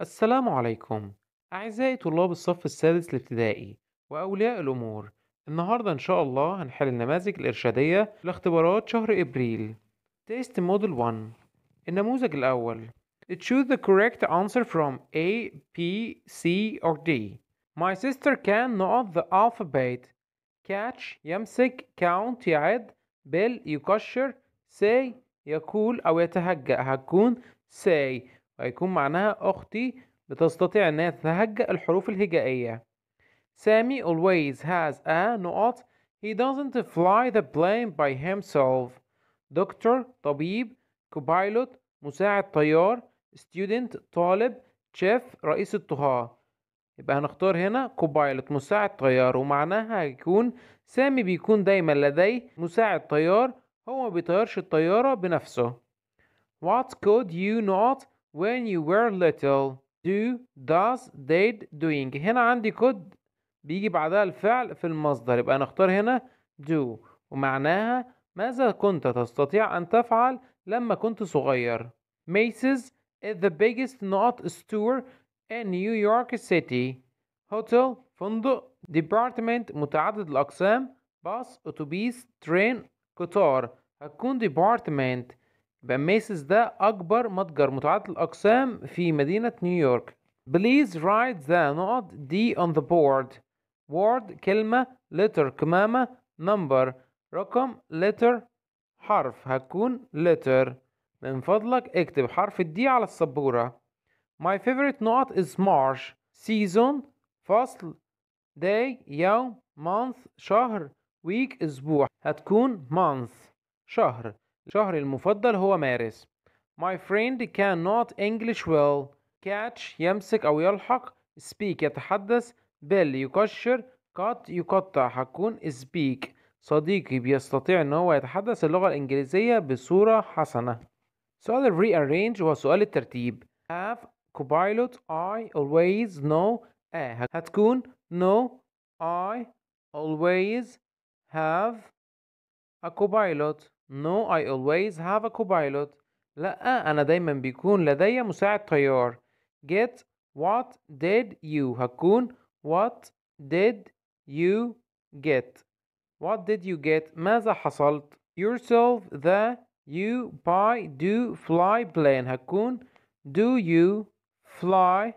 السلام عليكم أعزائي طلاب الصف السادس الابتدائي وأولياء الأمور النهاردة إن شاء الله هنحل النماذج الإرشادية لاختبارات شهر إبريل Test Model 1 النموذج الأول Choose the correct answer from A, B, C or D My sister can not the alphabet Catch يمسك Count يعد Bill يكشر Say يقول أو يتهجأ هتكون say هيكون معناها أختي بتستطيع أنها تهجأ الحروف الهجائية Sammy always has a نقط He doesn't fly the plane by himself دكتور طبيب كوبايلوت مساعد طيار student طالب شيف رئيس الطهاة يبقى هنختار هنا كوبايلوت مساعد طيار ومعناها هيكون سامي بيكون دايما لديه مساعد طيار هو ما بيطيرش الطيارة بنفسه What could you not when you were little do does did doing هنا عندي could بيجي بعدها الفعل في المصدر يبقى نختار هنا do ومعناها ماذا كنت تستطيع أن تفعل لما كنت صغير Macy's is the biggest not store in New York City hotel فندق department متعدد الأقسام باص أتوبيس ترين قطار هتكون department يبقى ميسيس ده أكبر متجر متعدد الأقسام في مدينة نيويورك Please write the نقط D on the board word كلمة letter كمامة number رقم letter حرف هتكون letter من فضلك اكتب حرف الدي على السبورة My favorite نقط is March season فصل day يوم month شهر week أسبوع هتكون month شهر شهري المفضل هو مارس My friend cannot English well catch يمسك أو يلحق speak يتحدث bill يكشر cut يقطع هكون speak صديقي بيستطيع ان هو يتحدث اللغة الإنجليزية بصورة حسنة سؤال الري أرينج هو سؤال الترتيب have copilot I always know a هتكون no I always have a copilot No, I always have a co-pilot. لأ أنا دايما بيكون لدي مساعد طيار. Get what did you هكون what did you get what did you get ماذا حصلت yourself the you buy do fly plane هكون do you fly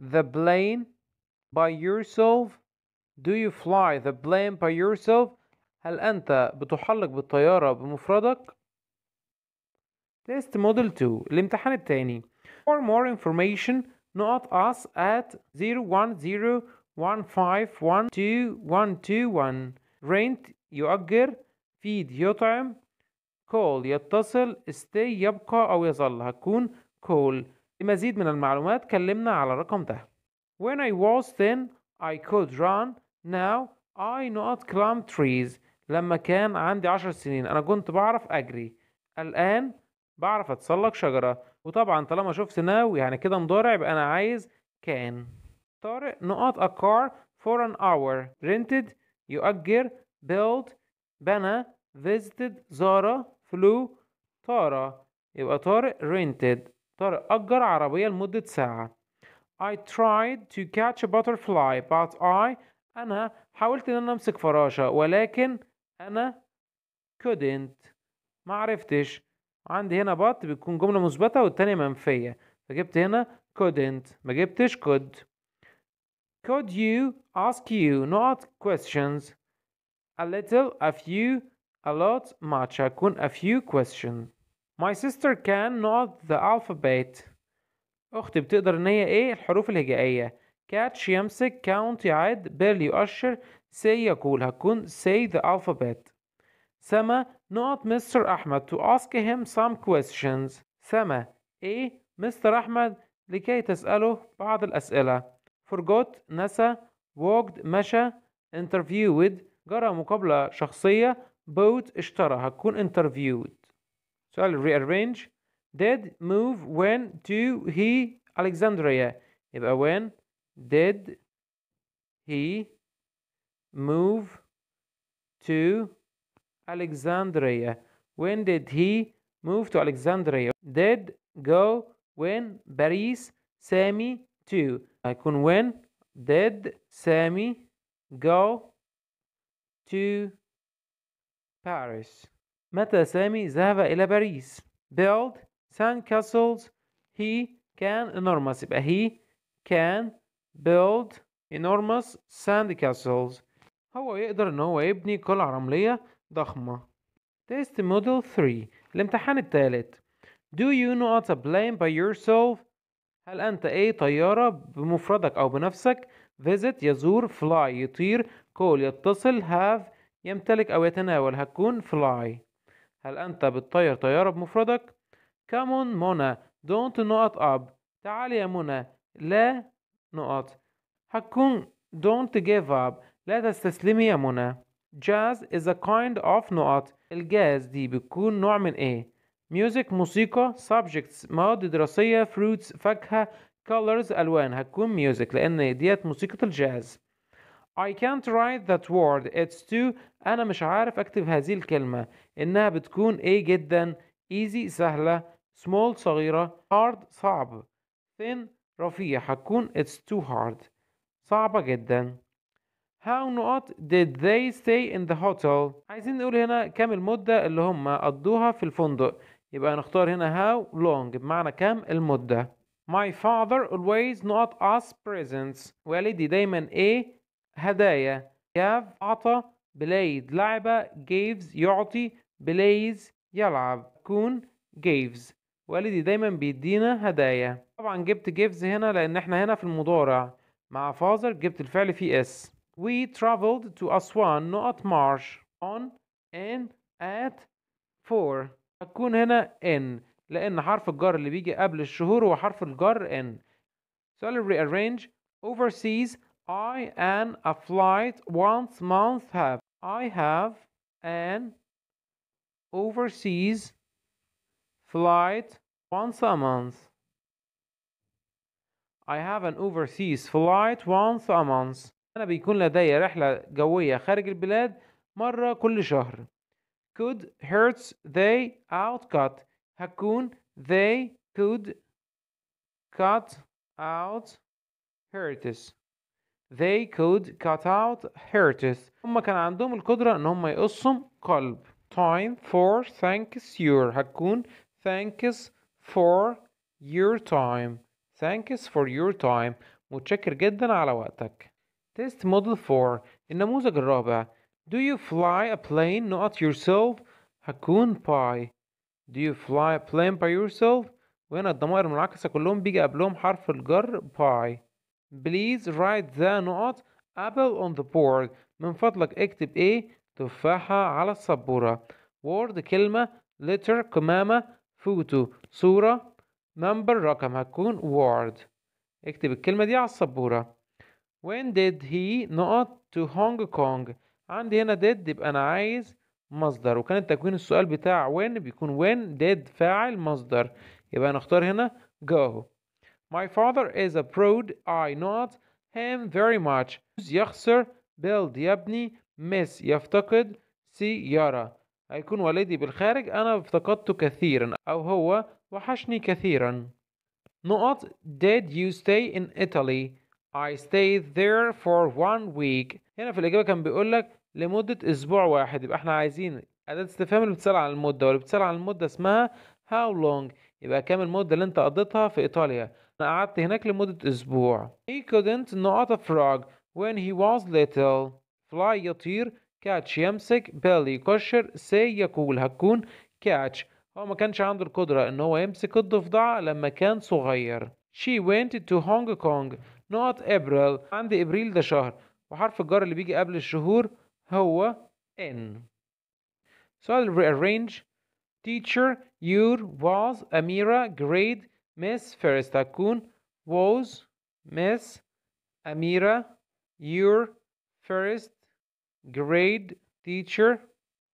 the plane by yourself do you fly the plane by yourself هل أنت بتحلق بالطيارة بمفردك؟ Test Model 2 الامتحان التاني For more information نقط us at 0101512121 rent يؤجر feed يطعم call يتصل stay يبقى أو يظل هتكون call لمزيد من المعلومات كلمنا على الرقم ده When I was thin I could run now I not climb trees لما كان عندي عشر سنين انا كنت بعرف اجري الان بعرف اتسلق شجره وطبعا طالما شفت ناو يعني كده مضارع يبقى انا عايز كان طارق نقاط a car for an hour rented يؤجر built بنى visited زارة flew طار يبقى طارق rented طارق أجر عربية لمدة ساعة I tried to catch a butterfly but I أنا حاولت إن أنا أمسك فراشة ولكن انا couldn't ما عرفتش عندي هنا بط بتكون جملة مثبتة والتانية منفية فجبت هنا couldn't ما جبتش could could you ask you not questions a little a few a lot much هكون a few questions my sister can not the alphabet أختي بتقدر إن هي إيه الحروف الهجائية catch يمسك count يعد bill يؤشر سي يقول هكون say the alphabet سما not Mr. أحمد to ask him some questions سما A Mr. أحمد لكي تسأله بعض الأسئلة forgot نسى walked مشى interviewed جرى مقابلة شخصية boat اشترى هكون interviewed سؤال rearrange did move when to he Alexandria يبقى when did he move to Alexandria? When did he move to Alexandria? Did go when Paris Sammy to I can when did Sammy go to Paris متى سامي ذهب إلى باريس build sand castles he can enormous يبقى he can build enormous sand castles هو يقدر ان هو يبني قلعة رملية ضخمة Test Model 3 الامتحان الثالث Do you know how to plane by yourself? هل أنت أي طيارة بمفردك أو بنفسك؟ Visit يزور Fly يطير Call يتصل Have يمتلك أو يتناول هكون Fly هل أنت بتطير طيارة بمفردك؟ Come on منى Don't نقط up تعال يا منى لا نقط هكون Don't give up لا تستسلمي يا منى جاز is a kind of نقط الجاز دي بتكون نوع من ايه music موسيقى subjects مواد دراسية fruits فاكهة colors ألوان هتكون music لأن ديت موسيقى الجاز I can't write that word it's too أنا مش عارف أكتب هذه الكلمة إنها بتكون إيه جدا easy سهلة small صغيرة hard صعب thin رفيع هتكون it's too hard صعبة جدا How not did they stay in the hotel عايزين نقول هنا كام المدة اللي هم قضوها في الفندق يبقى نختار هنا how long بمعنى كام المدة My father always not us presents والدي دايما ايه هدايا have أعطى بلايد لعبة gives يعطي بلايز يلعب كون gives والدي دايما بيدينا هدايا طبعا جبت gives هنا لأن احنا هنا في المضارع مع father جبت الفعل فيه اس we traveled to Aswan not march on and at for أكون هنا in لأن حرف الجر اللي بيجي قبل الشهور هو حرف الجر in so I'll rearrange overseas I and a flight once month have I have an overseas flight once a month I have an overseas flight once a month أنا بيكون لدي رحلة جوية خارج البلاد مرة كل شهر could hurts they out cut هكون they could cut out hurts they could cut out hurts هما كان عندهم القدرة ان هما يقصوا قلب time for thanks your هكون thanks for your time thanks for your time متشكر جدا على وقتك Test Model 4 النموذج الرابع Do you fly a plane not yourself؟ هكون باي Do you fly a plane by yourself؟ وهنا الضمائر المنعكسة كلهم بيجي قبلهم حرف الجر باي Please write the not apple on the board من فضلك اكتب ايه تفاحة على السبورة word كلمة letter قمامة photo صورة number رقم هتكون word اكتب الكلمة دي على السبورة when did he not to Hong Kong عندي هنا did يبقى أنا عايز مصدر وكان تكوين السؤال بتاع when بيكون when did فاعل مصدر يبقى أنا أختار هنا go My father is a proud I not him very much يخسر build يبني miss يفتقد سي يرى هيكون والدي بالخارج أنا افتقدته كثيرا أو هو وحشني كثيرا نقط Did you stay in Italy I stayed there for one week هنا في الإجابة كان بيقول لك لمدة أسبوع واحد يبقى احنا عايزين أداة استفهام اللي بتسأل عن المدة واللي بتسأل عن المدة اسمها how long يبقى كام المدة اللي أنت قضيتها في إيطاليا أنا قعدت هناك لمدة أسبوع He couldn't not a frog when he was little fly يطير catch يمسك bell يكشر say يقول هتكون catch هو ما كانش عنده القدرة إن هو يمسك الضفدع لما كان صغير She went to Hong Kong not April عندي إبريل ده شهر وحرف الجر اللي بيجي قبل الشهور هو N سؤال rearrange teacher your was Amira grade miss first تكون was miss Amira your first grade teacher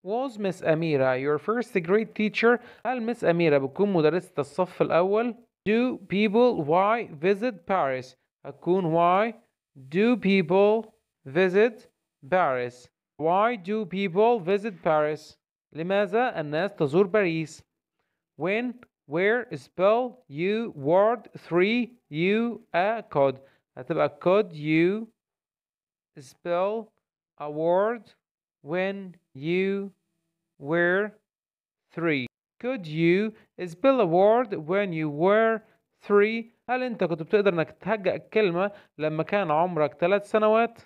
was Miss Amira your first grade teacher هل Miss Amira بتكون مدرسة الصف الأول do people why visit Paris أكون why do people visit Paris why do people visit Paris and الناس تزور باريس when where spell you word 3 you a code هتبقى code you spell a word when you were 3 could you spell a word when you were 3 هل انت كنت بتقدر انك تهجأ الكلمة لما كان عمرك ثلاث سنوات؟